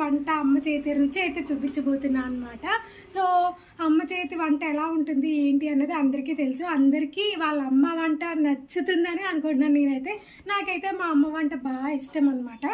వంట అమ్మ చేతి రుచి అయితే చూపించబోతున్నా అనమాట సో అమ్మ చేతి వంట ఎలా ఉంటుంది ఏంటి అన్నది అందరికీ తెలుసు అందరికీ వాళ్ళ అమ్మ వంట నచ్చుతుందని అనుకుంటున్నాను నేనైతే నాకైతే మా అమ్మ వంట బాగా ఇష్టం అనమాట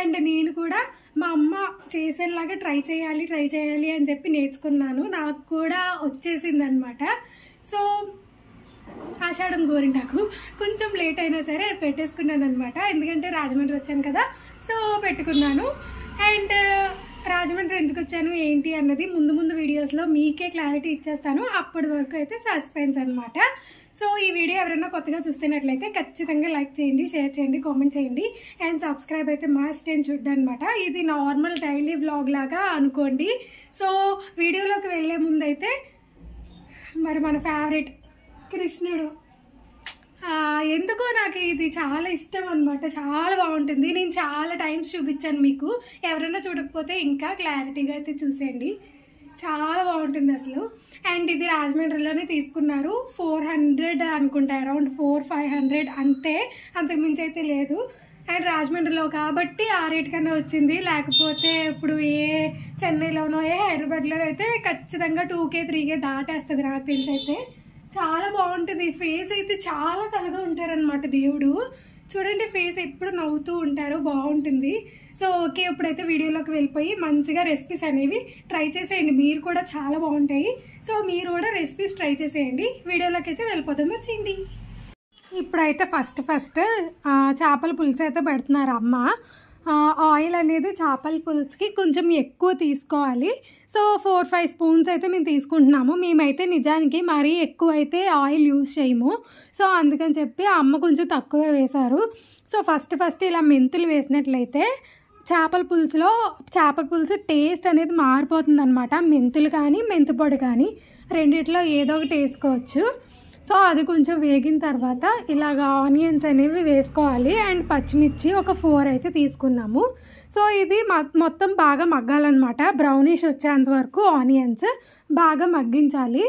అండ్ నేను కూడా మా అమ్మ చేసేలాగా ట్రై చేయాలి ట్రై చేయాలి అని చెప్పి నేర్చుకున్నాను నాకు కూడా వచ్చేసింది అనమాట సో ఆషాఢం గోరింటాకు కొంచెం లేట్ అయినా సరే పెట్టేసుకున్నాను అనమాట ఎందుకంటే రాజమండ్రి వచ్చాను కదా సో పెట్టుకున్నాను అండ్ రాజమండ్రి ఎందుకు వచ్చాను ఏంటి అన్నది ముందు ముందు వీడియోస్లో మీకే క్లారిటీ ఇచ్చేస్తాను అప్పటి వరకు అయితే సస్పెన్స్ అనమాట సో ఈ వీడియో ఎవరైనా కొత్తగా చూస్తున్నట్లయితే ఖచ్చితంగా లైక్ చేయండి షేర్ చేయండి కామెంట్ చేయండి అండ్ సబ్స్క్రైబ్ అయితే మాస్ట్ స్టేన్ చూడ్డు అనమాట ఇది నార్మల్ డైలీ వ్లాగ్ లాగా అనుకోండి సో వీడియోలోకి వెళ్ళే ముందైతే మరి మన ఫేవరెట్ కృష్ణుడు ఎందుకో నాకు ఇది చాలా ఇష్టం అనమాట చాలా బాగుంటుంది నేను చాలా టైమ్స్ చూపించాను మీకు ఎవరైనా చూడకపోతే ఇంకా క్లారిటీగా అయితే చూసేయండి చాలా బాగుంటుంది అసలు అండ్ ఇది రాజమండ్రిలోనే తీసుకున్నారు ఫోర్ హండ్రెడ్ అనుకుంటా అరౌండ్ ఫోర్ ఫైవ్ హండ్రెడ్ అంతే అంతకుమించి అయితే లేదు అండ్ రాజమండ్రిలో కాబట్టి ఆ రేట్ కన్నా వచ్చింది లేకపోతే ఇప్పుడు ఏ చెన్నైలోనో ఏ హైదరాబాద్లోనో అయితే ఖచ్చితంగా టూకే త్రీకే దాటేస్తుంది నాకు తెలిసి అయితే చాలా బాగుంటుంది ఫేస్ అయితే చాలా తలగా ఉంటారనమాట దేవుడు చూడండి ఫేస్ ఎప్పుడు నవ్వుతూ ఉంటారు బాగుంటుంది సో ఓకే ఇప్పుడైతే వీడియోలోకి వెళ్ళిపోయి మంచిగా రెసిపీస్ అనేవి ట్రై చేసేయండి మీరు కూడా చాలా బాగుంటాయి సో మీరు కూడా రెసిపీస్ ట్రై చేసేయండి వీడియోలోకి అయితే వెళ్ళిపోదాం వచ్చింది ఇప్పుడైతే ఫస్ట్ ఫస్ట్ చేపల పులుసు అయితే పెడుతున్నారు అమ్మ ఆయిల్ అనేది చేపల పులుసుకి కొంచెం ఎక్కువ తీసుకోవాలి సో ఫోర్ ఫైవ్ స్పూన్స్ అయితే మేము తీసుకుంటున్నాము మేమైతే నిజానికి మరీ ఎక్కువ అయితే ఆయిల్ యూజ్ చేయము సో అందుకని చెప్పి అమ్మ కొంచెం తక్కువే వేశారు సో ఫస్ట్ ఫస్ట్ ఇలా మెంతులు వేసినట్లయితే చేపల పులుసులో చేపల పులుసు టేస్ట్ అనేది మారిపోతుంది అనమాట మెంతులు కానీ మెంతిపొడి కానీ రెండిట్లో ఏదో ఒకటి వేసుకోవచ్చు సో అది కొంచెం వేగిన తర్వాత ఇలాగ ఆనియన్స్ అనేవి వేసుకోవాలి అండ్ పచ్చిమిర్చి ఒక ఫోర్ అయితే తీసుకున్నాము సో ఇది మొత్తం బాగా మగ్గాలన్నమాట బ్రౌనిష్ వచ్చేంత వరకు ఆనియన్స్ బాగా మగ్గించాలి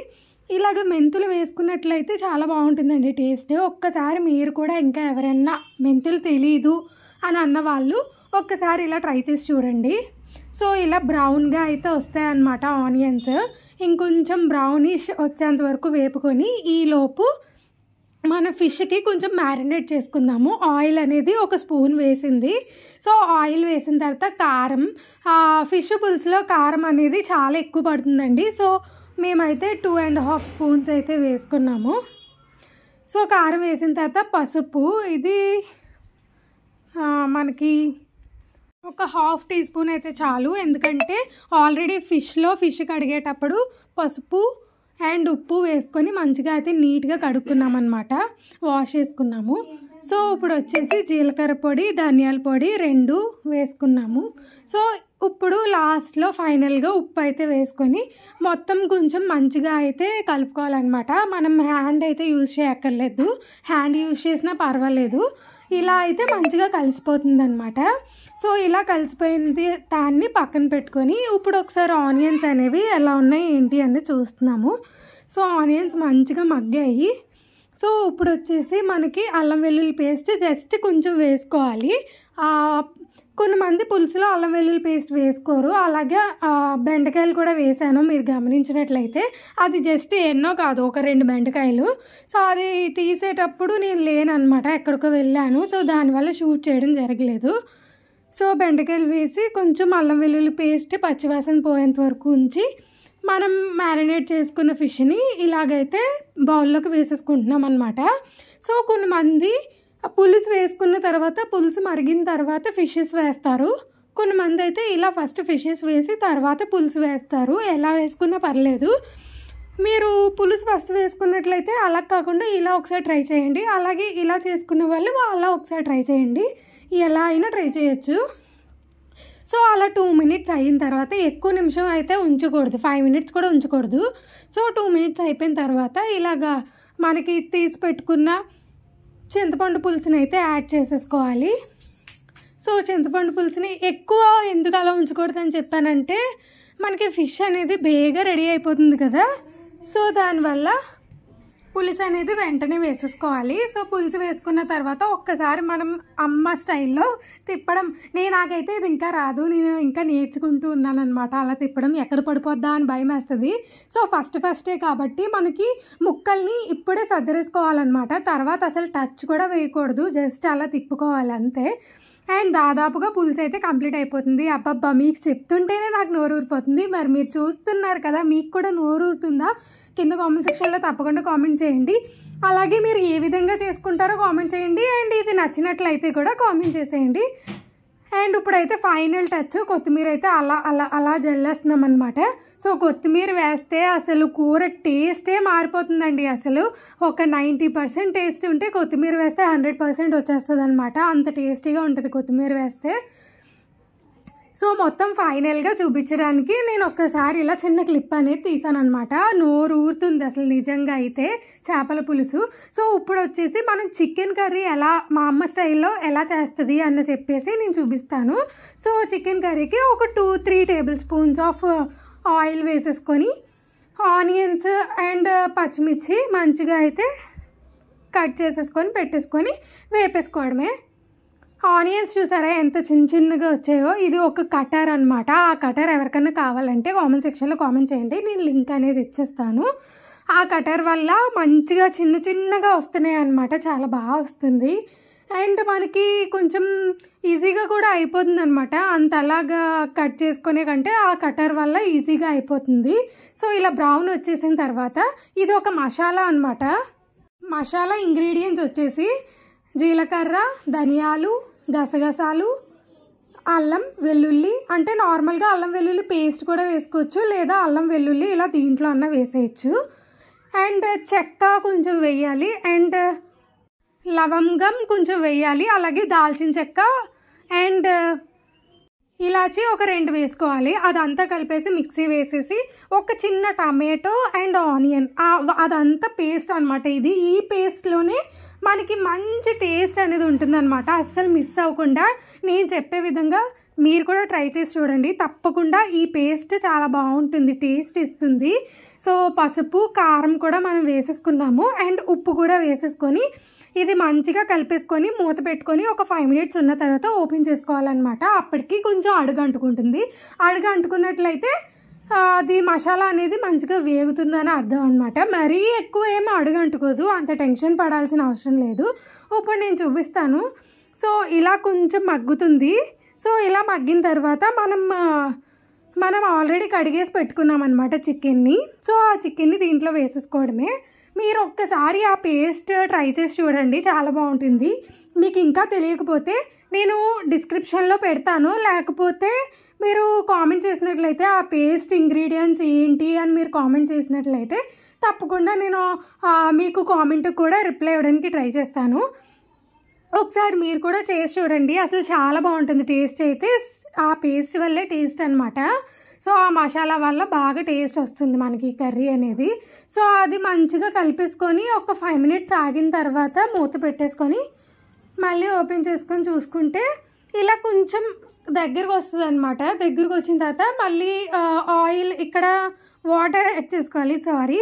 ఇలాగ మెంతులు వేసుకున్నట్లయితే చాలా బాగుంటుందండి టేస్ట్ ఒక్కసారి మీరు కూడా ఇంకా ఎవరైనా మెంతులు తెలీదు అని అన్నవాళ్ళు ఒక్కసారి ఇలా ట్రై చేసి చూడండి సో ఇలా బ్రౌన్గా అయితే వస్తాయన్నమాట ఆనియన్స్ ఇంకొంచెం బ్రౌనిష్ వచ్చేంత వరకు వేపుకొని ఈలోపు మన ఫిష్కి కొంచెం మ్యారినేట్ చేసుకుందాము ఆయిల్ అనేది ఒక స్పూన్ వేసింది సో ఆయిల్ వేసిన తర్వాత కారం ఫిష్ పులుసులో కారం అనేది చాలా ఎక్కువ పడుతుందండి సో మేమైతే టూ అండ్ హాఫ్ స్పూన్స్ అయితే వేసుకున్నాము సో కారం వేసిన తర్వాత పసుపు ఇది మనకి ఒక హాఫ్ టీ స్పూన్ అయితే చాలు ఎందుకంటే ఆల్రెడీ ఫిష్లో ఫిష్ కడిగేటప్పుడు పసుపు అండ్ ఉప్పు వేసుకొని మంచిగా అయితే నీట్గా కడుక్కున్నాం అనమాట వాష్ చేసుకున్నాము సో ఇప్పుడు వచ్చేసి జీలకర్ర పొడి ధనియాల పొడి రెండు వేసుకున్నాము సో ఇప్పుడు లాస్ట్లో ఫైనల్గా ఉప్పు అయితే వేసుకొని మొత్తం కొంచెం మంచిగా అయితే కలుపుకోవాలన్నమాట మనం హ్యాండ్ అయితే యూజ్ చేయక్కర్లేదు హ్యాండ్ యూజ్ చేసినా పర్వాలేదు ఇలా అయితే మంచిగా కలిసిపోతుంది అనమాట సో ఇలా కలిసిపోయింది ప్యాన్ని పక్కన పెట్టుకొని ఇప్పుడు ఒకసారి ఆనియన్స్ అనేవి ఎలా ఉన్నాయి ఏంటి అని చూస్తున్నాము సో ఆనియన్స్ మంచిగా మగ్గాయి సో ఇప్పుడు వచ్చేసి మనకి అల్లం వెల్లుల్లి పేస్ట్ జస్ట్ కొంచెం వేసుకోవాలి కొంతమంది పులుసులో అల్లం వెల్లుల్లి పేస్ట్ వేసుకోరు అలాగే బెండకాయలు కూడా వేసాను మీరు గమనించినట్లయితే అది జస్ట్ ఎన్నో కాదు ఒక రెండు బెండకాయలు సో అది తీసేటప్పుడు నేను లేనమాట ఎక్కడికో వెళ్ళాను సో దానివల్ల షూట్ చేయడం జరగలేదు సో బెండకాయలు వేసి కొంచెం అల్లం వెల్లుల్లి పేస్ట్ పచ్చివాసన పోయేంత వరకు ఉంచి మనం మ్యారినేట్ చేసుకున్న ఫిష్ని ఇలాగైతే బౌల్లోకి వేసేసుకుంటున్నాం అనమాట సో కొంతమంది పులుసు వేసుకున్న తర్వాత పులుసు మరిగిన తర్వాత ఫిషెస్ వేస్తారు కొంతమంది అయితే ఇలా ఫస్ట్ ఫిషెస్ వేసి తర్వాత పులుసు వేస్తారు ఎలా వేసుకున్నా పర్లేదు మీరు పులుసు ఫస్ట్ వేసుకున్నట్లయితే అలా కాకుండా ఇలా ఒకసారి ట్రై చేయండి అలాగే ఇలా చేసుకున్న వాళ్ళు అలా ఒకసారి ట్రై చేయండి ఎలా అయినా ట్రై చేయొచ్చు సో అలా టూ మినిట్స్ అయిన తర్వాత ఎక్కువ నిమిషం అయితే ఉంచకూడదు ఫైవ్ మినిట్స్ కూడా ఉంచకూడదు సో టూ మినిట్స్ అయిపోయిన తర్వాత ఇలాగా మనకి తీసి పెట్టుకున్న చింతపండు పులుసుని అయితే యాడ్ చేసేసుకోవాలి సో చింతపండు పులుసుని ఎక్కువ ఎందుకు అలా ఉంచకూడదు అని చెప్పానంటే మనకి ఫిష్ అనేది బేగా రెడీ అయిపోతుంది కదా సో దానివల్ల పులుసు అనేది వెంటనే వేసేసుకోవాలి సో పులుసు వేసుకున్న తర్వాత ఒక్కసారి మనం అమ్మ స్టైల్లో తిప్పడం నేను నాకైతే ఇది ఇంకా రాదు నేను ఇంకా నేర్చుకుంటూ ఉన్నాను అనమాట అలా తిప్పడం ఎక్కడ పడిపోద్దా అని భయం వేస్తుంది సో ఫస్ట్ ఫస్టే కాబట్టి మనకి ముక్కల్ని ఇప్పుడే సదిరేసుకోవాలన్నమాట తర్వాత అసలు టచ్ కూడా వేయకూడదు జస్ట్ అలా తిప్పుకోవాలి అంతే అండ్ దాదాపుగా పులుసు అయితే కంప్లీట్ అయిపోతుంది అబ్బబ్బా మీకు చెప్తుంటేనే నాకు నోరు ఊరిపోతుంది మరి మీరు చూస్తున్నారు కదా మీకు కూడా నోరు ఊరుతుందా కింద కామెంట్ సెక్షన్లో తప్పకుండా కామెంట్ చేయండి అలాగే మీరు ఏ విధంగా చేసుకుంటారో కామెంట్ చేయండి అండ్ ఇది నచ్చినట్లయితే కూడా కామెంట్ చేసేయండి అండ్ ఇప్పుడైతే ఫైనల్ టచ్ కొత్తిమీర అయితే అలా అలా అలా జల్లేస్తున్నాం అనమాట సో కొత్తిమీర వేస్తే అసలు కూర టేస్టే మారిపోతుందండి అసలు ఒక నైంటీ పర్సెంట్ టేస్ట్ ఉంటే కొత్తిమీర వేస్తే హండ్రెడ్ పర్సెంట్ వచ్చేస్తుంది అనమాట అంత టేస్టీగా ఉంటుంది కొత్తిమీర వేస్తే సో మొత్తం ఫైనల్గా చూపించడానికి నేను ఒక్కసారి ఇలా చిన్న క్లిప్ అనేది తీసాను అనమాట నోరు ఊరుతుంది అసలు నిజంగా అయితే చేపల పులుసు సో ఇప్పుడు వచ్చేసి మనం చికెన్ కర్రీ ఎలా మా అమ్మ స్టైల్లో ఎలా చేస్తుంది అని చెప్పేసి నేను చూపిస్తాను సో చికెన్ కర్రీకి ఒక two three tablespoons of oil వేసేసుకొని ఆనియన్స్ అండ్ పచ్చిమిర్చి మంచిగా అయితే కట్ చేసేసుకొని పెట్టేసుకొని వేపేసుకోవడమే ఆనియన్స్ చూసారా ఎంత చిన్న చిన్నగా వచ్చాయో ఇది ఒక కటర్ అనమాట ఆ కటర్ ఎవరికైనా కావాలంటే కామెంట్ సెక్షన్లో కామెంట్ చేయండి నేను లింక్ అనేది ఇచ్చేస్తాను ఆ కటర్ వల్ల మంచిగా చిన్న చిన్నగా వస్తున్నాయి అనమాట చాలా బాగా వస్తుంది అండ్ మనకి కొంచెం ఈజీగా కూడా అయిపోతుంది అనమాట అంత అలాగా కట్ చేసుకునే కంటే ఆ కటర్ వల్ల ఈజీగా అయిపోతుంది సో ఇలా బ్రౌన్ వచ్చేసిన తర్వాత ఇది ఒక మసాలా అనమాట మసాలా ఇంగ్రీడియంట్స్ వచ్చేసి జీలకర్ర ధనియాలు గసగసాలు అల్లం వెల్లుల్లి అంటే నార్మల్గా అల్లం వెల్లుల్లి పేస్ట్ కూడా వేసుకోవచ్చు లేదా అల్లం వెల్లుల్లి ఇలా దీంట్లో అన్న వేసేయచ్చు అండ్ చెక్క కొంచెం వేయాలి అండ్ లవంగం కొంచెం వేయాలి అలాగే దాల్చిన చెక్క అండ్ ఇలాచి ఒక రెండు వేసుకోవాలి అదంతా కలిపేసి మిక్సీ వేసేసి ఒక చిన్న టమాటో అండ్ ఆనియన్ అదంతా పేస్ట్ అనమాట ఇది ఈ పేస్ట్లోనే మనకి మంచి టేస్ట్ అనేది ఉంటుందన్నమాట అస్సలు మిస్ అవ్వకుండా నేను చెప్పే విధంగా మీరు కూడా ట్రై చేసి చూడండి తప్పకుండా ఈ పేస్ట్ చాలా బాగుంటుంది టేస్ట్ ఇస్తుంది సో పసుపు కారం కూడా మనం వేసేసుకున్నాము అండ్ ఉప్పు కూడా వేసేసుకొని ఇది మంచిగా కలిపేసుకొని మూత పెట్టుకొని ఒక ఫైవ్ మినిట్స్ ఉన్న తర్వాత ఓపెన్ చేసుకోవాలన్నమాట అప్పటికి కొంచెం అడుగంటుకుంటుంది అంటుకున్నట్లయితే అది మసాలా అనేది మంచిగా వేగుతుందని అర్థం అనమాట మరీ ఎక్కువ ఏమి అడుగంటుకోదు అంత టెన్షన్ పడాల్సిన అవసరం లేదు ఇప్పుడు నేను చూపిస్తాను సో ఇలా కొంచెం మగ్గుతుంది సో ఇలా మగ్గిన తర్వాత మనం మనం ఆల్రెడీ కడిగేసి పెట్టుకున్నాం అనమాట చికెన్ని సో ఆ చికెన్ని దీంట్లో వేసేసుకోవడమే మీరు ఒక్కసారి ఆ పేస్ట్ ట్రై చేసి చూడండి చాలా బాగుంటుంది మీకు ఇంకా తెలియకపోతే నేను డిస్క్రిప్షన్లో పెడతాను లేకపోతే మీరు కామెంట్ చేసినట్లయితే ఆ పేస్ట్ ఇంగ్రీడియంట్స్ ఏంటి అని మీరు కామెంట్ చేసినట్లయితే తప్పకుండా నేను మీకు కామెంట్ కూడా రిప్లై ఇవ్వడానికి ట్రై చేస్తాను ఒకసారి మీరు కూడా చేసి చూడండి అసలు చాలా బాగుంటుంది టేస్ట్ అయితే ఆ పేస్ట్ వల్లే టేస్ట్ అనమాట సో ఆ మసాలా వల్ల బాగా టేస్ట్ వస్తుంది మనకి కర్రీ అనేది సో అది మంచిగా కలిపేసుకొని ఒక ఫైవ్ మినిట్స్ ఆగిన తర్వాత మూత పెట్టేసుకొని మళ్ళీ ఓపెన్ చేసుకొని చూసుకుంటే ఇలా కొంచెం దగ్గరకు వస్తుంది అనమాట దగ్గరకు వచ్చిన తర్వాత మళ్ళీ ఆయిల్ ఇక్కడ వాటర్ యాడ్ చేసుకోవాలి సారీ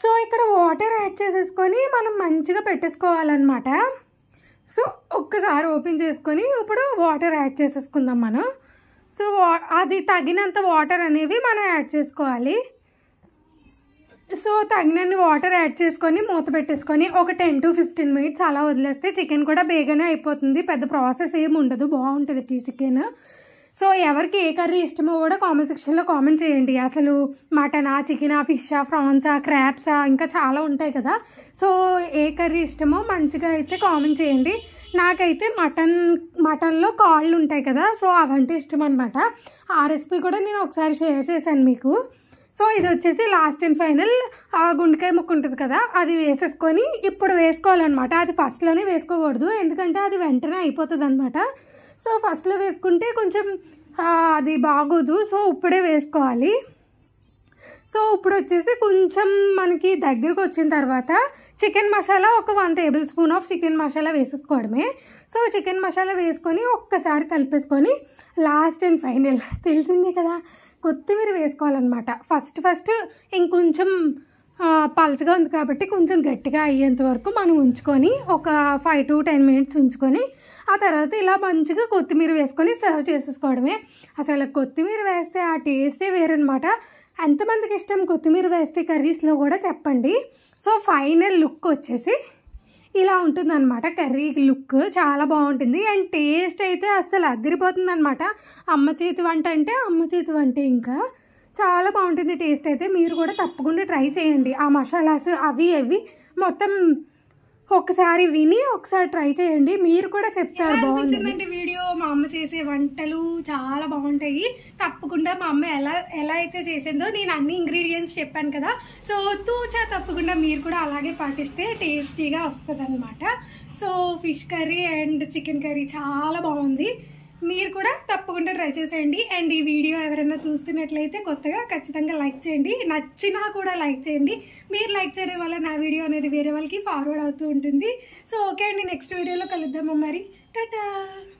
సో ఇక్కడ వాటర్ యాడ్ చేసేసుకొని మనం మంచిగా పెట్టేసుకోవాలన్నమాట సో ఒక్కసారి ఓపెన్ చేసుకొని ఇప్పుడు వాటర్ యాడ్ చేసేసుకుందాం మనం సో అది తగినంత వాటర్ అనేవి మనం యాడ్ చేసుకోవాలి సో తగినన్ని వాటర్ యాడ్ చేసుకొని మూత పెట్టేసుకొని ఒక టెన్ టు ఫిఫ్టీన్ మినిట్స్ అలా వదిలేస్తే చికెన్ కూడా బేగానే అయిపోతుంది పెద్ద ప్రాసెస్ ఏమి ఉండదు బాగుంటుంది టీ చికెన్ సో ఎవరికి ఏ కర్రీ ఇష్టమో కూడా కామెంట్ సెక్షన్లో కామెంట్ చేయండి అసలు మటనా చికెనా ఫిషా ఫ్రాన్సా క్రాప్సా ఇంకా చాలా ఉంటాయి కదా సో ఏ కర్రీ ఇష్టమో మంచిగా అయితే కామెంట్ చేయండి నాకైతే మటన్ మటన్లో కాళ్ళు ఉంటాయి కదా సో అవంటే ఇష్టం అనమాట ఆ రెసిపీ కూడా నేను ఒకసారి షేర్ చేశాను మీకు సో ఇది వచ్చేసి లాస్ట్ అండ్ ఫైనల్ ఆ గుండెకాయ ముక్క ఉంటుంది కదా అది వేసేసుకొని ఇప్పుడు వేసుకోవాలన్నమాట అది ఫస్ట్లోనే వేసుకోకూడదు ఎందుకంటే అది వెంటనే అయిపోతుంది అనమాట సో ఫస్ట్లో వేసుకుంటే కొంచెం అది బాగోదు సో ఇప్పుడే వేసుకోవాలి సో ఇప్పుడు వచ్చేసి కొంచెం మనకి దగ్గరకు వచ్చిన తర్వాత చికెన్ మసాలా ఒక one tablespoon of chicken masala వేసేసుకోవడమే సో చికెన్ మసాలా వేసుకొని ఒక్కసారి కలిపేసుకొని లాస్ట్ అండ్ ఫైనల్ తెలిసిందే కదా కొత్తిమీర వేసుకోవాలన్నమాట ఫస్ట్ ఫస్ట్ ఇంకొంచెం పలచగా ఉంది కాబట్టి కొంచెం గట్టిగా అయ్యేంత వరకు మనం ఉంచుకొని ఒక ఫైవ్ టు టెన్ మినిట్స్ ఉంచుకొని ఆ తర్వాత ఇలా మంచిగా కొత్తిమీర వేసుకొని సర్వ్ చేసేసుకోవడమే అసలు కొత్తిమీర వేస్తే ఆ టేస్టే వేరనమాట ఎంతమందికి ఇష్టం కొత్తిమీర వేస్తే కర్రీస్లో కూడా చెప్పండి సో ఫైనల్ లుక్ వచ్చేసి ఇలా ఉంటుందన్నమాట కర్రీ లుక్ చాలా బాగుంటుంది అండ్ టేస్ట్ అయితే అస్సలు అదిరిపోతుందన్నమాట అమ్మ చేతి వంట అంటే అమ్మ చేతి వంట ఇంకా చాలా బాగుంటుంది టేస్ట్ అయితే మీరు కూడా తప్పకుండా ట్రై చేయండి ఆ మసాలాస్ అవి అవి మొత్తం ఒకసారి విని ఒకసారి ట్రై చేయండి మీరు కూడా చెప్తారు బాగుంటుందంటే వీడియో మా అమ్మ చేసే వంటలు చాలా బాగుంటాయి తప్పకుండా మా అమ్మ ఎలా ఎలా అయితే చేసిందో నేను అన్ని ఇంగ్రీడియంట్స్ చెప్పాను కదా సో తూచా తప్పకుండా మీరు కూడా అలాగే పాటిస్తే టేస్టీగా వస్తుంది so fish curry and chicken curry చాలా బాగుంది మీరు కూడా తప్పకుండా ట్రై చేసేయండి అండ్ ఈ వీడియో ఎవరైనా చూస్తున్నట్లయితే కొత్తగా ఖచ్చితంగా లైక్ చేయండి నచ్చినా కూడా లైక్ చేయండి మీరు లైక్ చేయడం వల్ల నా వీడియో అనేది వేరే వాళ్ళకి ఫార్వర్డ్ అవుతూ ఉంటుంది సో ఓకే అండి నెక్స్ట్ వీడియోలో కలుద్దాము మరి టాటా